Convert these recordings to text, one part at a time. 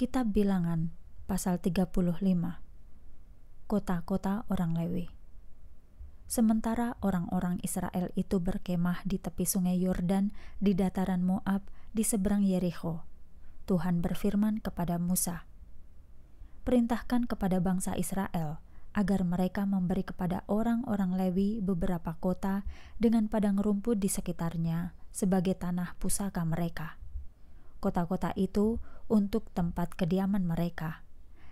Kitab Bilangan pasal 35 Kota-kota orang Lewi Sementara orang-orang Israel itu berkemah di tepi sungai Yordan di dataran Moab di seberang Yeriko, Tuhan berfirman kepada Musa, Perintahkan kepada bangsa Israel agar mereka memberi kepada orang-orang Lewi beberapa kota dengan padang rumput di sekitarnya sebagai tanah pusaka mereka kota-kota itu untuk tempat kediaman mereka,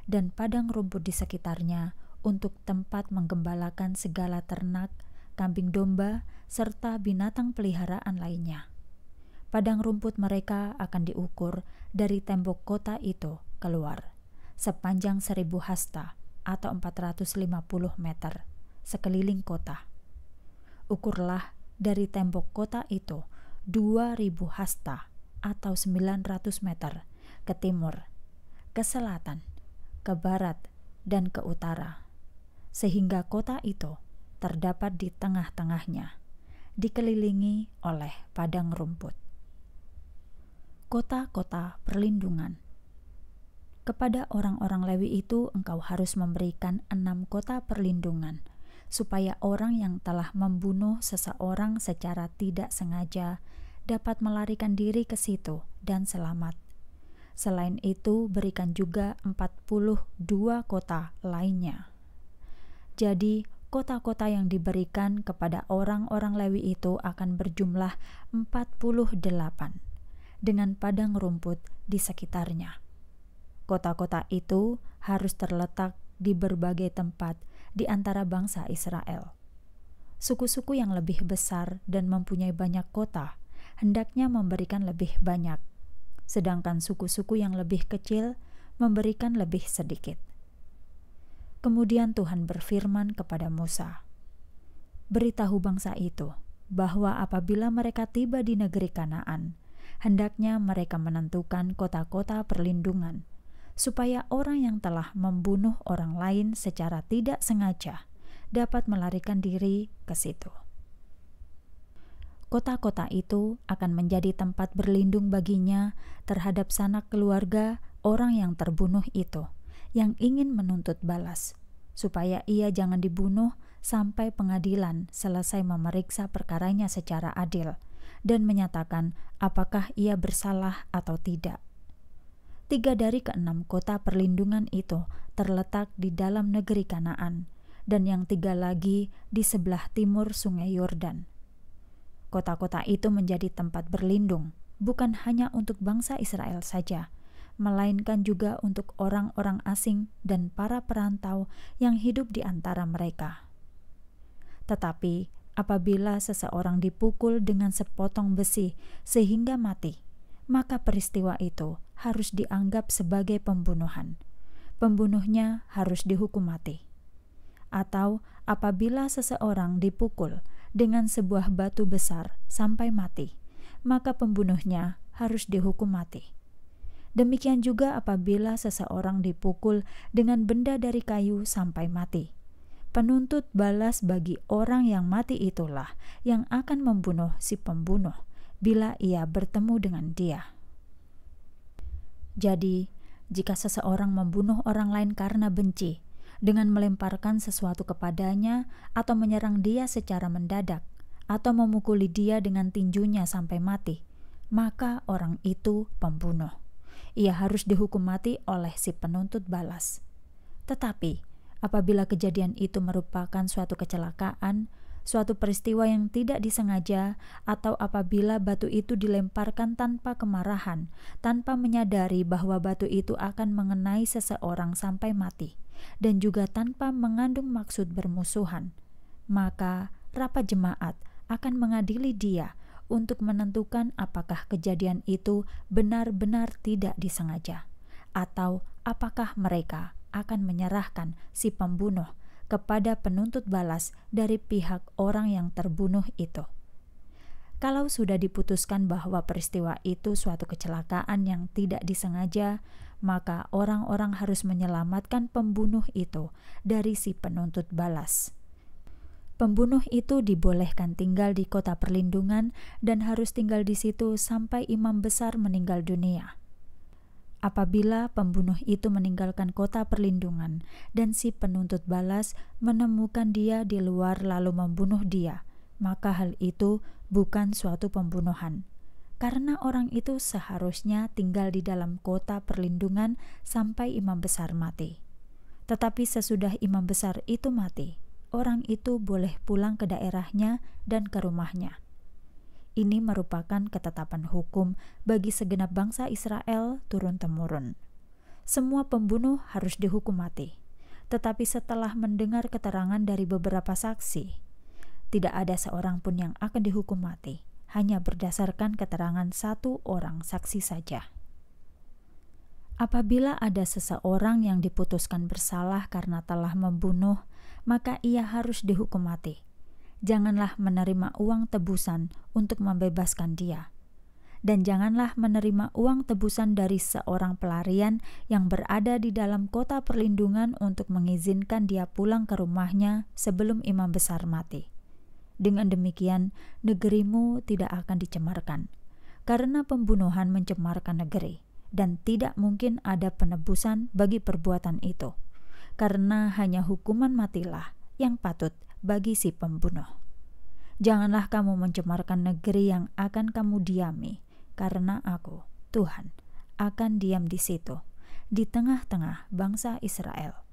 dan padang rumput di sekitarnya untuk tempat menggembalakan segala ternak, kambing domba, serta binatang peliharaan lainnya. Padang rumput mereka akan diukur dari tembok kota itu keluar, sepanjang seribu hasta atau 450 meter, sekeliling kota. Ukurlah dari tembok kota itu 2000 hasta atau 900 meter ke timur, ke selatan, ke barat, dan ke utara, sehingga kota itu terdapat di tengah-tengahnya, dikelilingi oleh padang rumput. Kota-kota perlindungan kepada orang-orang Lewi itu engkau harus memberikan enam kota perlindungan, supaya orang yang telah membunuh seseorang secara tidak sengaja dapat melarikan diri ke situ dan selamat. Selain itu, berikan juga 42 kota lainnya. Jadi, kota-kota yang diberikan kepada orang-orang Lewi itu akan berjumlah 48 dengan padang rumput di sekitarnya. Kota-kota itu harus terletak di berbagai tempat di antara bangsa Israel. Suku-suku yang lebih besar dan mempunyai banyak kota hendaknya memberikan lebih banyak, sedangkan suku-suku yang lebih kecil memberikan lebih sedikit. Kemudian Tuhan berfirman kepada Musa, "Beritahu bangsa itu bahwa apabila mereka tiba di negeri Kanaan, hendaknya mereka menentukan kota-kota perlindungan." supaya orang yang telah membunuh orang lain secara tidak sengaja dapat melarikan diri ke situ kota-kota itu akan menjadi tempat berlindung baginya terhadap sanak keluarga orang yang terbunuh itu, yang ingin menuntut balas, supaya ia jangan dibunuh sampai pengadilan selesai memeriksa perkaranya secara adil dan menyatakan apakah ia bersalah atau tidak. Tiga dari keenam kota perlindungan itu terletak di dalam negeri Kanaan, dan yang tiga lagi di sebelah timur Sungai Yordan Kota-kota itu menjadi tempat berlindung, bukan hanya untuk bangsa Israel saja, melainkan juga untuk orang-orang asing dan para perantau yang hidup di antara mereka. Tetapi apabila seseorang dipukul dengan sepotong besi sehingga mati, maka peristiwa itu harus dianggap sebagai pembunuhan. Pembunuhnya harus dihukum mati. Atau apabila seseorang dipukul dengan sebuah batu besar sampai mati, maka pembunuhnya harus dihukum mati. Demikian juga apabila seseorang dipukul dengan benda dari kayu sampai mati. Penuntut balas bagi orang yang mati itulah yang akan membunuh si pembunuh bila ia bertemu dengan dia. Jadi, jika seseorang membunuh orang lain karena benci, dengan melemparkan sesuatu kepadanya atau menyerang dia secara mendadak atau memukuli dia dengan tinjunya sampai mati, maka orang itu pembunuh. Ia harus dihukum mati oleh si penuntut balas. Tetapi, apabila kejadian itu merupakan suatu kecelakaan, suatu peristiwa yang tidak disengaja, atau apabila batu itu dilemparkan tanpa kemarahan, tanpa menyadari bahwa batu itu akan mengenai seseorang sampai mati, dan juga tanpa mengandung maksud bermusuhan, maka rapat jemaat akan mengadili dia untuk menentukan apakah kejadian itu benar-benar tidak disengaja atau apakah mereka akan menyerahkan si pembunuh kepada penuntut balas dari pihak orang yang terbunuh itu kalau sudah diputuskan bahwa peristiwa itu suatu kecelakaan yang tidak disengaja, maka orang-orang harus menyelamatkan pembunuh itu dari si penuntut balas. Pembunuh itu dibolehkan tinggal di kota perlindungan dan harus tinggal di situ sampai imam besar meninggal dunia. Apabila pembunuh itu meninggalkan kota perlindungan dan si penuntut balas menemukan dia di luar lalu membunuh dia, maka hal itu bukan suatu pembunuhan, karena orang itu seharusnya tinggal di dalam kota perlindungan sampai imam besar mati. Tetapi sesudah imam besar itu mati, orang itu boleh pulang ke daerahnya dan ke rumahnya. Ini merupakan ketetapan hukum bagi segenap bangsa Israel turun-temurun. Semua pembunuh harus dihukum mati. Tetapi setelah mendengar keterangan dari beberapa saksi, tidak ada seorang pun yang akan dihukum mati hanya berdasarkan keterangan satu orang saksi saja. Apabila ada seseorang yang diputuskan bersalah karena telah membunuh, maka ia harus dihukum mati. Janganlah menerima uang tebusan untuk membebaskan dia, dan janganlah menerima uang tebusan dari seorang pelarian yang berada di dalam kota perlindungan untuk mengizinkan dia pulang ke rumahnya sebelum imam besar mati dengan demikian, negerimu tidak akan dicemarkan, karena pembunuhan mencemarkan negeri, dan tidak mungkin ada penebusan bagi perbuatan itu, karena hanya hukuman matilah yang patut bagi si pembunuh. Janganlah kamu mencemarkan negeri yang akan kamu diami, karena Aku, Tuhan, akan diam di situ, di tengah-tengah bangsa Israel.